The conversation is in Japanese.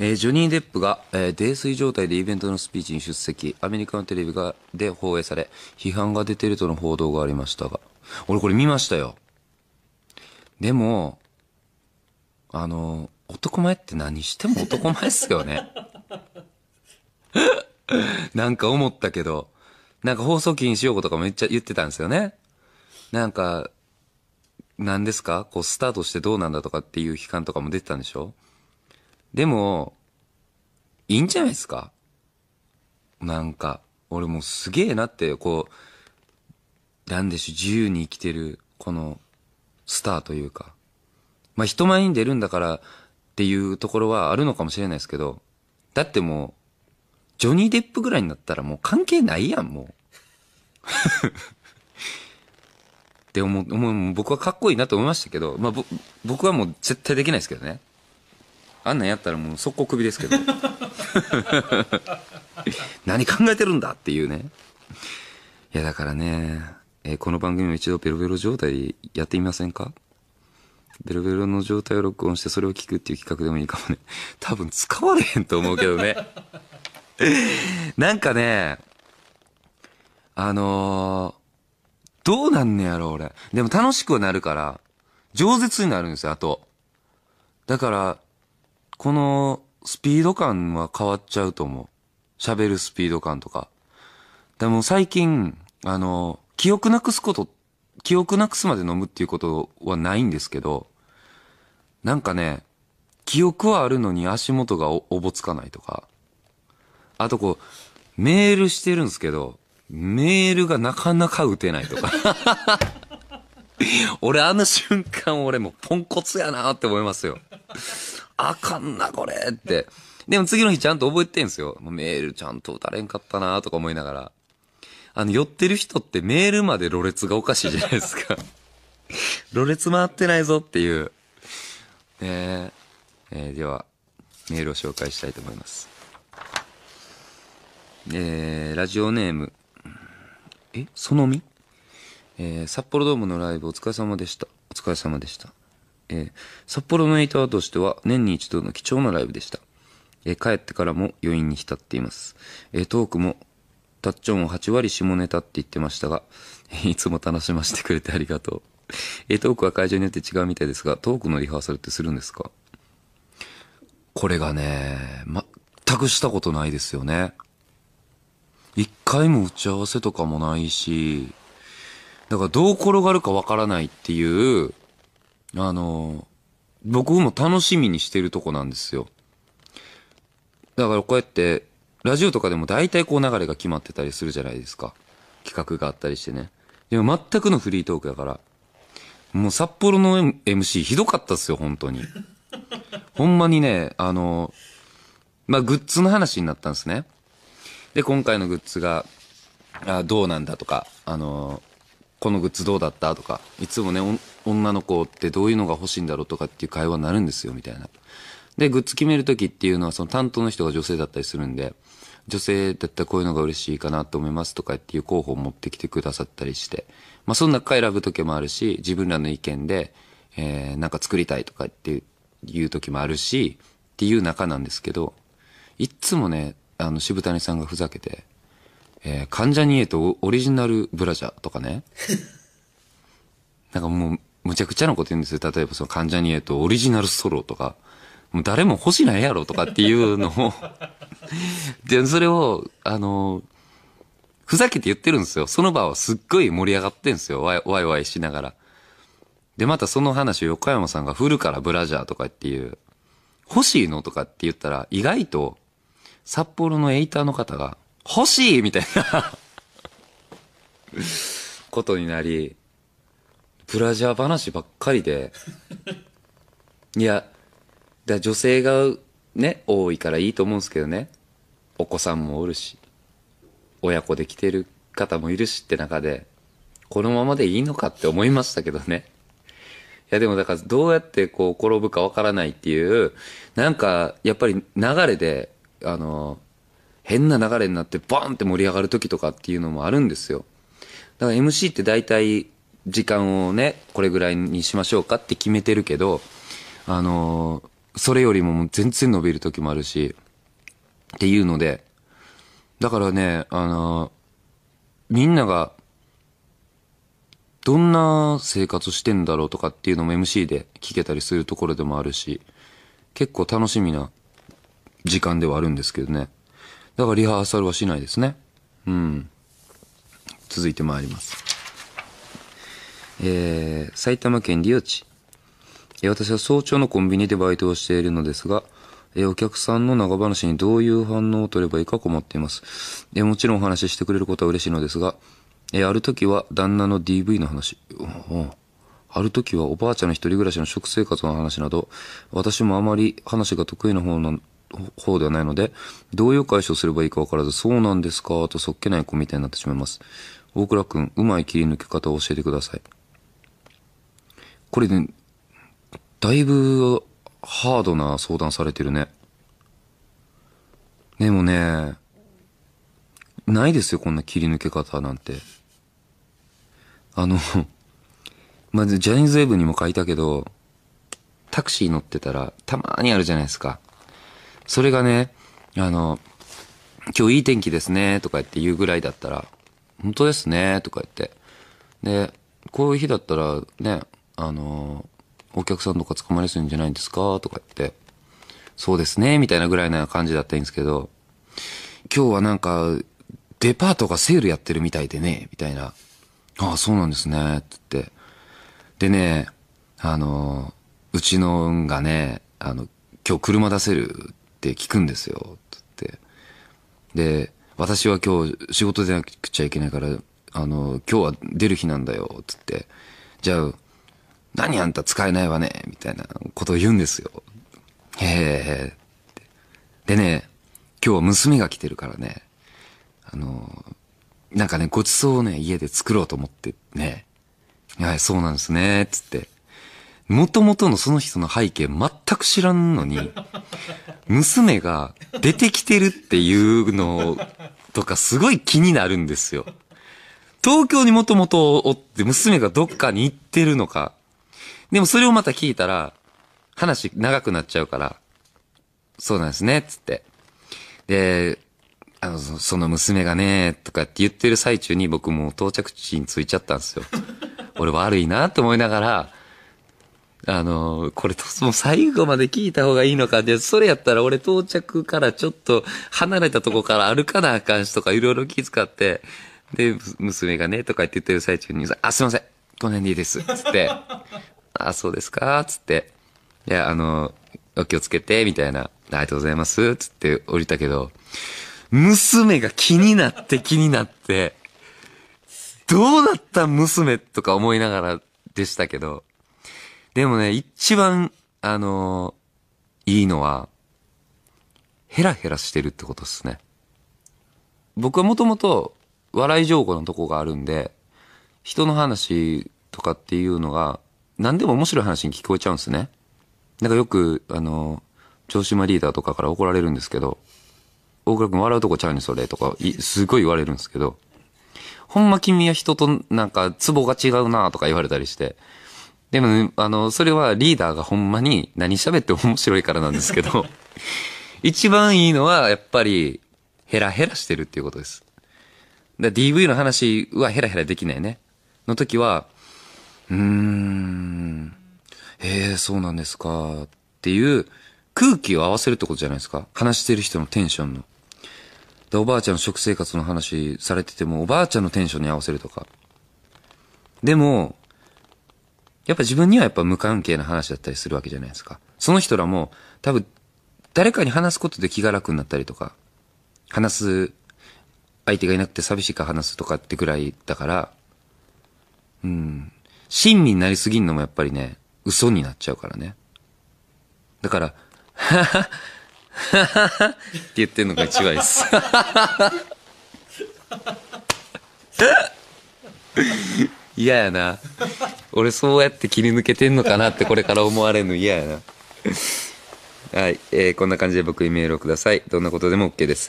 えー、ジョニー・デップが、えー、泥酔状態でイベントのスピーチに出席、アメリカのテレビがで放映され、批判が出てるとの報道がありましたが、俺これ見ましたよ。でも、あの、男前って何しても男前っすよね。なんか思ったけど、なんか放送禁止用語とかめっちゃ言ってたんですよね。なんか、何ですかこうスタートしてどうなんだとかっていう批判とかも出てたんでしょでも、いいんじゃないですかなんか、俺もうすげえなって、こう、なんでしょう、自由に生きてる、この、スターというか。まあ、人前に出るんだからっていうところはあるのかもしれないですけど、だってもう、ジョニー・デップぐらいになったらもう関係ないやん、もう。って思う、僕はかっこいいなと思いましたけど、まあ、僕はもう絶対できないですけどね。あんなんやったらもう速攻クビですけど 何考えてるんだっていうねいやだからね、えー、この番組を一度ベロベロ状態やってみませんかベロベロの状態を録音してそれを聞くっていう企画でもいいかもね 多分使われへんと思うけどね なんかねあのー、どうなんねやろ俺でも楽しくはなるから饒舌になるんですよあとだからこのスピード感は変わっちゃうと思う。喋るスピード感とか。でも最近、あの、記憶なくすこと、記憶なくすまで飲むっていうことはないんですけど、なんかね、記憶はあるのに足元がおぼつかないとか。あとこう、メールしてるんですけど、メールがなかなか打てないとか。俺あの瞬間俺もポンコツやなって思いますよ。あかんな、これって。でも次の日ちゃんと覚えてんすよ。メールちゃんと打たれんかったなとか思いながら。あの、寄ってる人ってメールまでろれつがおかしいじゃないですか。ろれつ回ってないぞっていう。ねええー、では、メールを紹介したいと思います。えー、ラジオネーム、え、そのみえー、札幌ドームのライブお疲れ様でした。お疲れ様でした。えー、札幌のエイアートとしては年に一度の貴重なライブでした。えー、帰ってからも余韻に浸っています。えー、トークも、タッチョンを8割下ネタって言ってましたが、いつも楽しませてくれてありがとう。えー、トークは会場によって違うみたいですが、トークのリハーサルってするんですかこれがね、全くしたことないですよね。一回も打ち合わせとかもないし、だからどう転がるかわからないっていう、あの、僕も楽しみにしてるとこなんですよ。だからこうやって、ラジオとかでも大体こう流れが決まってたりするじゃないですか。企画があったりしてね。でも全くのフリートークだから。もう札幌の、M、c ひどかったっすよ、本当に。ほんまにね、あの、まあ、グッズの話になったんですね。で、今回のグッズが、あどうなんだとか、あのこのグッズどうだったとか、いつもね、女の子ってどういうのが欲しいんだろうとかっていう会話になるんですよ、みたいな。で、グッズ決めるときっていうのは、その担当の人が女性だったりするんで、女性だったらこういうのが嬉しいかなと思いますとかっていう候補を持ってきてくださったりして、まあ、その中選ぶ時もあるし、自分らの意見で、えー、なんか作りたいとかっていう時もあるし、っていう中なんですけど、いっつもね、あの、渋谷さんがふざけて、えー、関ジャニエとオリジナルブラジャーとかね。なんかもう、むちゃくちゃなこと言うんですよ。例えばその関ジャニエとオリジナルソロとか。もう誰も欲しないやろとかっていうのを で、それを、あの、ふざけて言ってるんですよ。その場はすっごい盛り上がってんですよ。ワイワイしながら。で、またその話を横山さんが振るからブラジャーとかっていう、欲しいのとかって言ったら、意外と、札幌のエイターの方が、欲しいみたいなことになり、ブラジャー話ばっかりで、いや、だ女性がね、多いからいいと思うんですけどね。お子さんもおるし、親子で来てる方もいるしって中で、このままでいいのかって思いましたけどね。いやでもだからどうやってこう転ぶかわからないっていう、なんかやっぱり流れで、あの、変な流れになってバーンって盛り上がる時とかっていうのもあるんですよ。だから MC って大体時間をね、これぐらいにしましょうかって決めてるけど、あのー、それよりも全然伸びる時もあるし、っていうので、だからね、あのー、みんなが、どんな生活してんだろうとかっていうのも MC で聞けたりするところでもあるし、結構楽しみな時間ではあるんですけどね。だからリハーサルはしないですね。うん。続いてまいります。えー、埼玉県リオ地。え私は早朝のコンビニでバイトをしているのですが、えー、お客さんの長話にどういう反応を取ればいいか困っています。えー、もちろんお話ししてくれることは嬉しいのですが、えー、ある時は旦那の DV の話。うん、ある時はおばあちゃんの一人暮らしの食生活の話など、私もあまり話が得意な方な方ではないので、どういう解消すればいいかわからず、そうなんですか、とそっけない子みたいになってしまいます。大倉くん、うまい切り抜け方を教えてください。これね、だいぶ、ハードな相談されてるね。でもね、ないですよ、こんな切り抜け方なんて。あのまず、ジャニーズウェブにも書いたけど、タクシー乗ってたら、たまーにあるじゃないですか。それがね、あの、今日いい天気ですね、とか言って言うぐらいだったら、本当ですね、とか言って。で、こういう日だったらね、あの、お客さんとか捕まりそうんじゃないんですかとか言って、そうですね、みたいなぐらいな感じだったらいいんですけど、今日はなんか、デパートがセールやってるみたいでね、みたいな。ああ、そうなんですね、つって。でね、あの、うちの運がね、あの、今日車出せるってって聞くんですよ、ってって。で、私は今日仕事でなくちゃいけないから、あの、今日は出る日なんだよ、つって。じゃあ、何あんた使えないわね、みたいなことを言うんですよ。へえ。でね、今日は娘が来てるからね、あの、なんかね、ごちそうをね、家で作ろうと思ってね、はい、そうなんですね、つって。もともとのその人の背景全く知らんのに、娘が出てきてるっていうのとかすごい気になるんですよ。東京にもともとおって娘がどっかに行ってるのか。でもそれをまた聞いたら、話長くなっちゃうから、そうなんですね、つって。で、あの、その娘がね、とかって言ってる最中に僕も到着地に着いちゃったんですよ。俺悪いなって思いながら、あの、これ、もう最後まで聞いた方がいいのか。で、それやったら俺到着からちょっと離れたとこから歩かなあかんしとかいろいろ気遣って、で、娘がね、とか言って言ってる最中に、あ、すいません。この辺でいいです。つって、あ、そうですかつって、いや、あの、お気をつけて、みたいな、ありがとうございます。つって降りたけど、娘が気になって気になって、どうなった娘とか思いながらでしたけど、でもね、一番、あのー、いいのは、ヘラヘラしてるってことですね。僕はもともと、笑い情報のとこがあるんで、人の話とかっていうのが、何でも面白い話に聞こえちゃうんですね。なんかよく、あの、城島リーダーとかから怒られるんですけど、大倉君笑うとこちゃうねそれとか、すごい言われるんですけど、ほんま君は人となんか、ツボが違うなとか言われたりして、でも、ね、あの、それはリーダーがほんまに何喋って面白いからなんですけど、一番いいのはやっぱりヘラヘラしてるっていうことです。だ DV の話はヘラヘラできないね。の時は、うーん、ええ、そうなんですか、っていう空気を合わせるってことじゃないですか。話してる人のテンションの。で、おばあちゃんの食生活の話されてても、おばあちゃんのテンションに合わせるとか。でも、やっぱ自分にはやっぱ無関係な話だったりするわけじゃないですか。その人らも、多分、誰かに話すことで気が楽になったりとか、話す相手がいなくて寂しいから話すとかってぐらいだから、うん。親身になりすぎんのもやっぱりね、嘘になっちゃうからね。だから、はは、ははは、って言ってんのが一番です。嫌やな。俺そうやって切り抜けてんのかなってこれから思われるの嫌やな。はい、えー、こんな感じで僕にメールをください。どんなことでも OK です。